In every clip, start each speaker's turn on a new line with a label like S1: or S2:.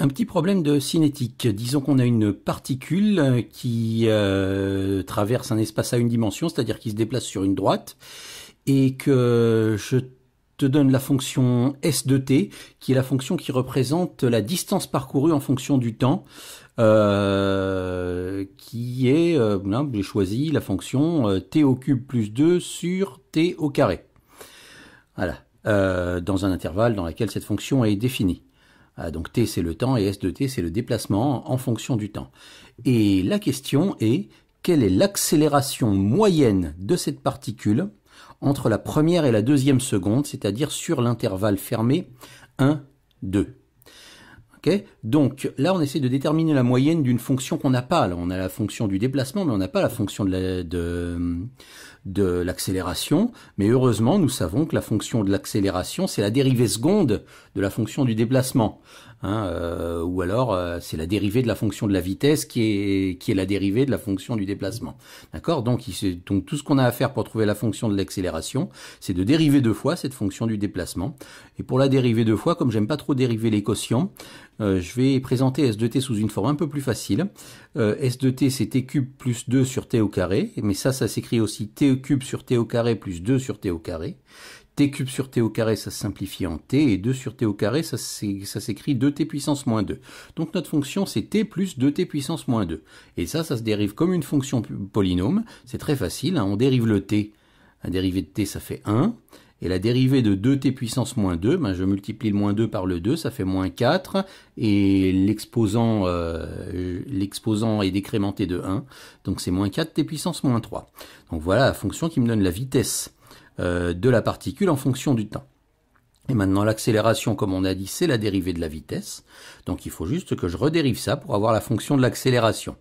S1: Un petit problème de cinétique. Disons qu'on a une particule qui euh, traverse un espace à une dimension, c'est-à-dire qui se déplace sur une droite, et que je te donne la fonction S de t, qui est la fonction qui représente la distance parcourue en fonction du temps, euh, qui est, euh, là, j'ai choisi la fonction t au cube plus 2 sur t au carré. Voilà, dans un intervalle dans lequel cette fonction est définie. Ah, donc t c'est le temps et s de t c'est le déplacement en fonction du temps. Et la question est quelle est l'accélération moyenne de cette particule entre la première et la deuxième seconde, c'est-à-dire sur l'intervalle fermé 1, 2. ok Donc là, on essaie de déterminer la moyenne d'une fonction qu'on n'a pas. on a la fonction du déplacement, mais on n'a pas la fonction de la, de, de l'accélération, mais heureusement, nous savons que la fonction de l'accélération, c'est la dérivée seconde de la fonction du déplacement. Hein, euh, ou alors euh, c'est la dérivée de la fonction de la vitesse qui est qui est la dérivée de la fonction du déplacement. D'accord donc, donc tout ce qu'on a à faire pour trouver la fonction de l'accélération, c'est de dériver deux fois cette fonction du déplacement. Et pour la dériver deux fois, comme j'aime pas trop dériver les quotients, euh, je vais présenter S de t sous une forme un peu plus facile. S de t c'est t cube plus 2 sur t au carré, mais ça ça s'écrit aussi t e t cube sur t au carré plus 2 sur t au carré. t cube sur t au carré, ça se simplifie en t, et 2 sur t au carré, ça s'écrit 2t puissance moins 2. Donc notre fonction, c'est t plus 2t puissance moins 2. Et ça, ça se dérive comme une fonction polynôme, c'est très facile, hein. on dérive le t. Un dérivé de t, ça fait 1. Et la dérivée de 2t puissance moins 2, ben, je multiplie le moins 2 par le 2, ça fait moins 4. Et euh, l'exposant est décrémenté de 1, donc c'est moins 4t puissance moins 3. Donc voilà la fonction qui me donne la vitesse euh, de la particule en fonction du temps. Et maintenant l'accélération, comme on a dit, c'est la dérivée de la vitesse. Donc il faut juste que je redérive ça pour avoir la fonction de l'accélération.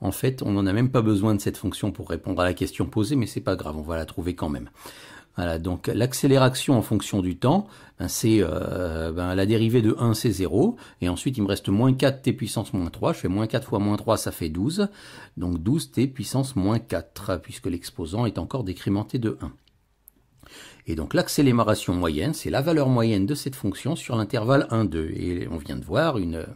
S1: En fait, on n'en a même pas besoin de cette fonction pour répondre à la question posée, mais c'est pas grave, on va la trouver quand même. Voilà, donc l'accélération en fonction du temps, ben, c'est euh, ben, la dérivée de 1, c'est 0. Et ensuite, il me reste moins 4 t puissance moins 3. Je fais moins 4 fois moins 3, ça fait 12. Donc 12 t puissance moins 4, puisque l'exposant est encore décrémenté de 1. Et donc l'accélération moyenne, c'est la valeur moyenne de cette fonction sur l'intervalle 1, 2. Et on vient de voir une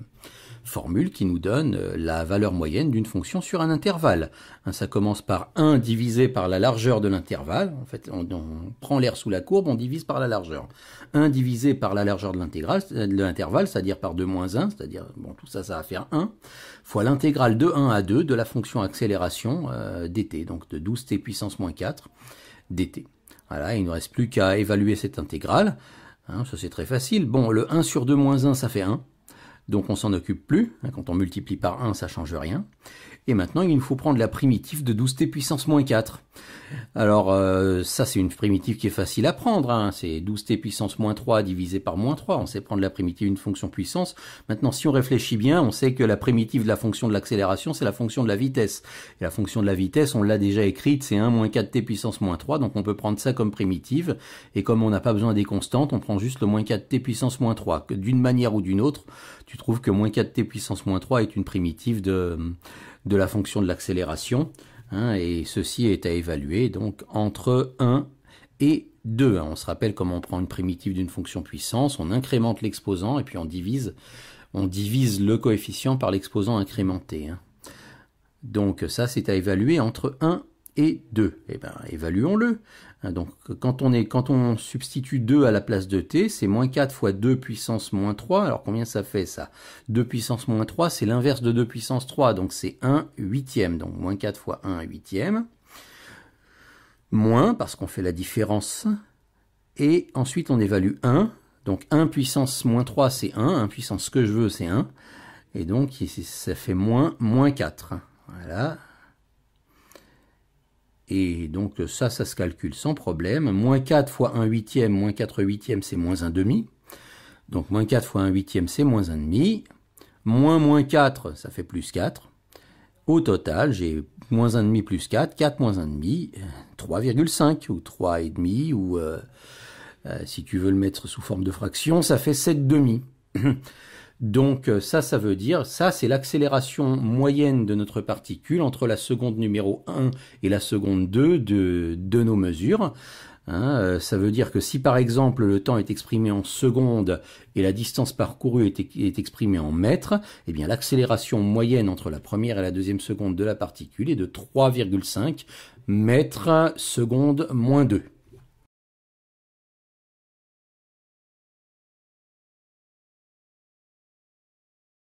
S1: formule qui nous donne euh, la valeur moyenne d'une fonction sur un intervalle. Hein, ça commence par 1 divisé par la largeur de l'intervalle. En fait, on, prend l'air sous la courbe, on divise par la largeur. 1 divisé par la largeur de l'intégrale, euh, l'intervalle, c'est-à-dire par 2 moins 1, c'est-à-dire, bon, tout ça, ça va faire 1, fois l'intégrale de 1 à 2 de la fonction accélération euh, dt, donc de 12t puissance moins 4 dt. Voilà, il ne reste plus qu'à évaluer cette intégrale. Hein, ça c'est très facile. Bon, le 1 sur 2 moins 1, ça fait 1. Donc on s'en occupe plus, hein, quand on multiplie par 1 ça change rien. Et maintenant il nous faut prendre la primitive de 12t puissance moins 4. Alors euh, ça c'est une primitive qui est facile à prendre, hein. c'est 12t puissance moins 3 divisé par moins 3, on sait prendre la primitive d'une fonction puissance. Maintenant si on réfléchit bien, on sait que la primitive de la fonction de l'accélération c'est la fonction de la vitesse. Et la fonction de la vitesse on l'a déjà écrite, c'est 1 moins 4t puissance moins 3, donc on peut prendre ça comme primitive. Et comme on n'a pas besoin des constantes, on prend juste le moins 4t puissance moins 3, que d'une manière ou d'une autre, tu trouve que moins 4t puissance moins 3 est une primitive de, de la fonction de l'accélération. Hein, et ceci est à évaluer donc entre 1 et 2. Hein, on se rappelle comment on prend une primitive d'une fonction puissance, on incrémente l'exposant et puis on divise, on divise le coefficient par l'exposant incrémenté. Hein. Donc ça, c'est à évaluer entre 1 et 2. et eh bien, évaluons-le. Hein, donc, quand on, est, quand on substitue 2 à la place de t, c'est moins 4 fois 2 puissance moins 3. Alors, combien ça fait ça 2 puissance moins 3, c'est l'inverse de 2 puissance 3. Donc, c'est 1 huitième. Donc, moins 4 fois 1 huitième. Moins, parce qu'on fait la différence. Et ensuite, on évalue 1. Donc, 1 puissance moins 3, c'est 1. 1 puissance ce que je veux, c'est 1. Et donc, ça fait moins, moins 4. Voilà, et donc ça, ça se calcule sans problème. Moins 4 fois 1 huitième, moins 4 huitième, c'est moins 1 demi. Donc moins 4 fois 1 huitième, c'est moins 1 demi. Moins moins 4, ça fait plus 4. Au total, j'ai moins 1 demi plus 4, 4 moins 1 demi, 3,5 ou 3 et demi ou euh, euh, si tu veux le mettre sous forme de fraction, ça fait 7 demi. Donc euh, ça, ça veut dire, ça c'est l'accélération moyenne de notre particule entre la seconde numéro 1 et la seconde 2 de, nos mesures. Hein, euh, ça veut dire que si par exemple le temps est exprimé en secondes et la distance parcourue est, exprimée en mètres, eh bien l'accélération moyenne entre la première et la deuxième seconde de la particule est de 3,5 mètres secondes moins 2.